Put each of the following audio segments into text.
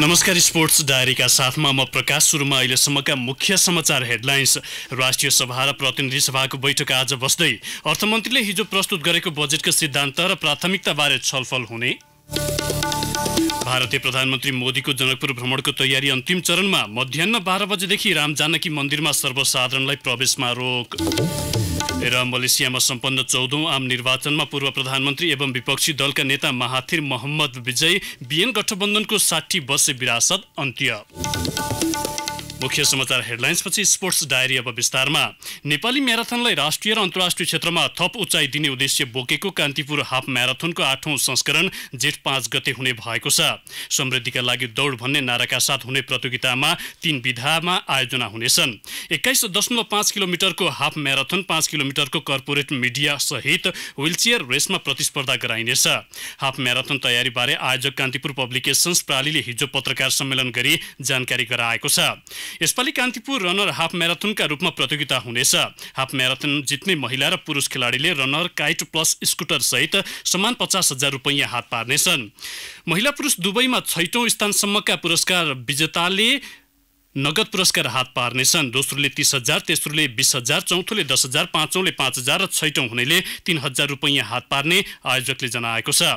नमस्कार स्पोर्ट्स डायरीका साथमा म प्रकाश सुरुमा अहिलेसम्मका मुख्य समाचार हेडलाइन्स राष्ट्रिय सभा र प्रतिनिधि सभाको बैठक आज बस्दै अर्थमन्त्रीले हिजो प्रस्तुत गरेको बजेटको सिद्धान्त र प्राथमिकताबारे छलफल हुने भारतीय प्रधानमन्त्री मोदीको जनकपुर भ्रमणको तयारी अन्तिम चरणमा मध्याह बाह्र बजेदेखि राम जानकी मन्दिरमा सर्वसाधारणलाई प्रवेशमा रोक र मलेसियामा सम्पन्न चौधौं आम निर्वाचनमा पूर्व प्रधानमन्त्री एवं विपक्षी दलका नेता महाथिर मोहम्मद विजय बिएन गठबन्धनको साठी वर्ष विरासत अन्त्य मुख्य समाचार हेडलाइन्सपछि स्पोर्ट्स डायरी अब विस्तारमा नेपाली म्याराथनलाई राष्ट्रिय र अन्तर्राष्ट्रिय क्षेत्रमा थप उचाइ दिने उद्देश्य बोकेको कान्तिपुर हाफ म्याराथनको आठौँ संस्करण जेठ पाँच गते हुने भएको छ समृद्धिका लागि दौड भन्ने नाराका साथ हुने प्रतियोगितामा तीन विधामा आयोजना हुनेछन् एक्काइस दशमलव पाँच किलोमिटरको हाफ म्याराथन पाँच किलोमिटरको कर्पोरेट मिडिया सहित व्हिलचेयर रेसमा प्रतिस्पर्धा गराइनेछ हाफ म्याराथन तयारीबारे आयोजक कान्तिपुर पब्लिकेसन्स प्रालीले हिजो पत्रकार सम्मेलन गरी जानकारी गराएको छ यसपालि कान्तिपुर रनर हाफ म्याराथनका रूपमा प्रतियोगिता हुनेछ हाफ म्याराथन जित्ने महिला र पुरुष खेलाडीले रनर काइट प्लस सहित समान पचास हजार रुपैयाँ हात पार्नेछन् महिला पुरुष दुवैमा छैटौँ स्थानसम्मका पुरस्कार विजेताले नगद पुरस्कार हात पार्नेछन् दोस्रोले तीस हजार तेस्रोले बिस हजार चौथोले दस हजार पाँचौँले पाँच हजार र छैटौँ हुनेले तिन हजार रुपैयाँ हात पार्ने आयोजकले जनाएको छ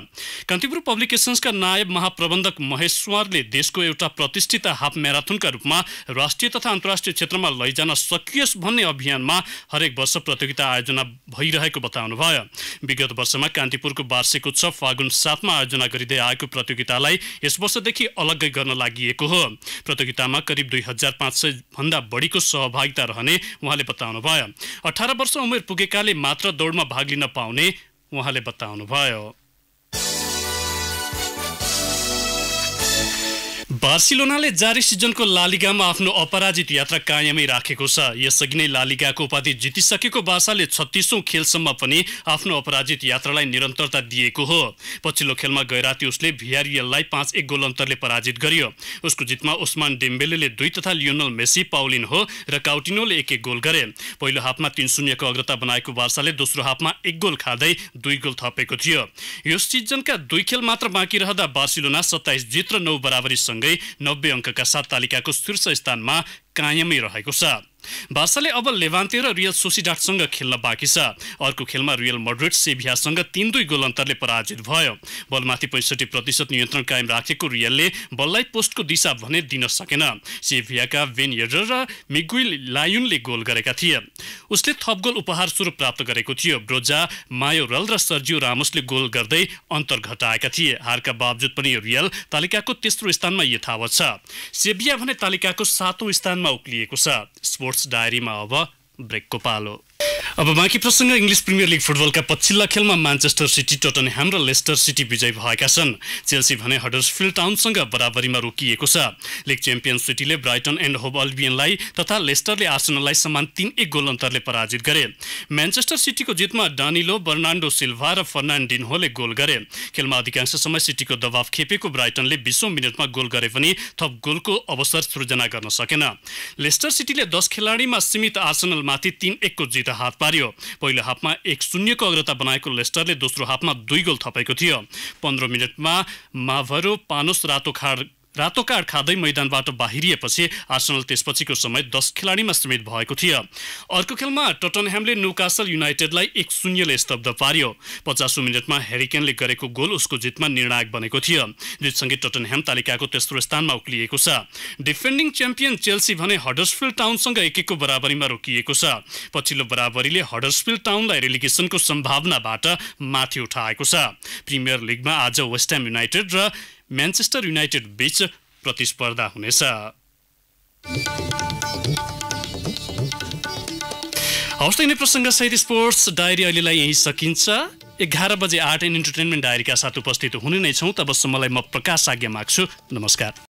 कान्तिपुर पब्लिकेसन्सका नायब महाप्रबन्धक महेश्वरले देशको एउटा प्रतिष्ठित हाफ म्याराथनका रूपमा राष्ट्रिय तथा अन्तर्राष्ट्रिय क्षेत्रमा लैजान सकियोस् भन्ने अभियानमा हरेक वर्ष प्रतियोगिता आयोजना भइरहेको बताउनुभयो विगत वर्षमा कान्तिपुरको वार्षिक उत्सव फागुन सातमा आयोजना गरिँदै आएको प्रतियोगितालाई यस वर्षदेखि अलग्गै गर्न लागि हो प्रतियोगितामा करिब दुई हजार पाँच सय भन्दा बढीको सहभागिता रहने उहाँले भयो अठार वर्ष उमेर पुगेकाले मात्र दौडमा भाग लिन पाउने उहाँले बताउनुभयो बार्सिलोनाले जारी सिजनको लालिगामा आफ्नो अपराजित यात्रा कायमै राखेको छ यसअघि नै लालिगाको उपाधि जितिसकेको बासाले छत्तिसौँ खेलसम्म पनि आफ्नो अपराजित यात्रालाई निरन्तरता दिएको हो पछिल्लो खेलमा गैराती उसले भिआरिएललाई पाँच एक गोल अन्तरले पराजित गरियो उसको जितमा उस्मान डेम्बेले दुई तथा लियोनल मेसी पाउलिन हो र काउटिनोले एक एक गोल गरे पहिलो हाफमा तिन शून्यको अग्रता बनाएको बार्साले दोस्रो हाफमा एक गोल खाँदै दुई गोल थपेको थियो यो सिजनका दुई खेल मात्र बाँकी रहँदा बार्सिलोना सत्ताइस जित र नौ बराबरीसँगै नब्बे अङ्कका सात तालिकाको शीर्ष स्थानमा कायमै रहेको छ बार्साले अब लेभान्ते र रियल सोसिडाटसँग खेल्न बाँकी छ अर्को खेलमा रियल मड्रिड सेभियासँग तिन दुई गोल अन्तरले पराजित भयो बलमाथि पैँसठी प्रतिशत नियन्त्रण कायम राखेको रियलले बललाई पोस्टको दिशा भने दिन सकेन सेभियाका भेन हेडर र मिगुइल लायुनले गोल गरेका थिए उसले थप गोल उपहार स्वरूप प्राप्त गरेको थियो ब्रोजा मायो रल र सर्जियो रामोसले गोल गर्दै अन्तर घटाएका थिए हारका बावजुद पनि रियल तालिकाको तेस्रो स्थानमा यथावत छ सेभिया भने तालिकाको सातौँ स्थानमा उक्लिएको छ स्पोर्ट्स डायरीमा अब ब्रेकको पालो अब बाँकी प्रसङ्ग इङ्ग्लिस प्रिमियर लिग फुटबलका पछिल्ला खेलमा म्यान्चेस्टर सिटी टोटन ह्याम र लेस्टर सिटी विजय भएका छन् चेल्सी भने हडर्सफिल्ड टाउनसँग बराबरीमा रोकिएको छ लिग च्याम्पियन सिटीले ब्राइटन एन्ड होब अल्बियनलाई तथा लेस्टरले आसनलाई समान तीन एक गोल अन्तरले पराजित गरे म्यान्चेस्टर सिटीको जितमा डानिलो बर्नान्डो सिल्भा र फर्नान्डिनहोले गोल गरे खेलमा अधिकांश समय सिटीको दबाव खेपेको ब्राइटनले बिसौँ मिनटमा गोल गरे पनि थप गोलको अवसर सृजना गर्न सकेन लेस्टर सिटीले दस खेलाडीमा सीमित आर्सनलमाथि तीन एकको जित हात पार्यो पहिलो हाफमा एक शून्यको अग्रता बनाएको लेस्टरले दोस्रो हाफमा दुई गोल थपेको थियो पन्ध्र मिनटमा माभरो पानोस रातो खाड रातो कार्ड खाँदै मैदानबाट बाहिरिएपछि आर्सनल त्यसपछिको समय दस खेलाडीमा सीमित भएको थियो अर्को खेलमा टटनह्यामले न्युकासल युनाइटेडलाई एक शून्यले स्तब्ध पार्यो पचासौँ मिनटमा हेरिकेनले गरेको गोल उसको जितमा निर्णायक बनेको थियो जितसँगै टटनह्याम तालिकाको तेस्रो स्थानमा उक्लिएको छ डिफेन्डिङ च्याम्पियन चेल्सी भने हडर्सफिल्ड टाउनसँग एक एकको बराबरीमा रोकिएको छ पछिल्लो बराबरीले हडर्सफिल्ड टाउनलाई रेलिगेसनको सम्भावनाबाट माथि उठाएको छ प्रिमियर लिगमा आज वेस्ट ह्याम युनाइटेड र म्यान्चेस्टर युनाइटेड बीच प्रतिस्पर्धा हुनेछ हवस् त यिनै प्रसङ्गसहित स्पोर्ट्स डायरी अहिलेलाई यहीँ सकिन्छ एघार बजे आर्ट एन्ड इन्टरटेनमेन्ट डायरीका साथ उपस्थित हुने नै छौँ तबसम्मलाई म प्रकाश आज्ञा माग्छु नमस्कार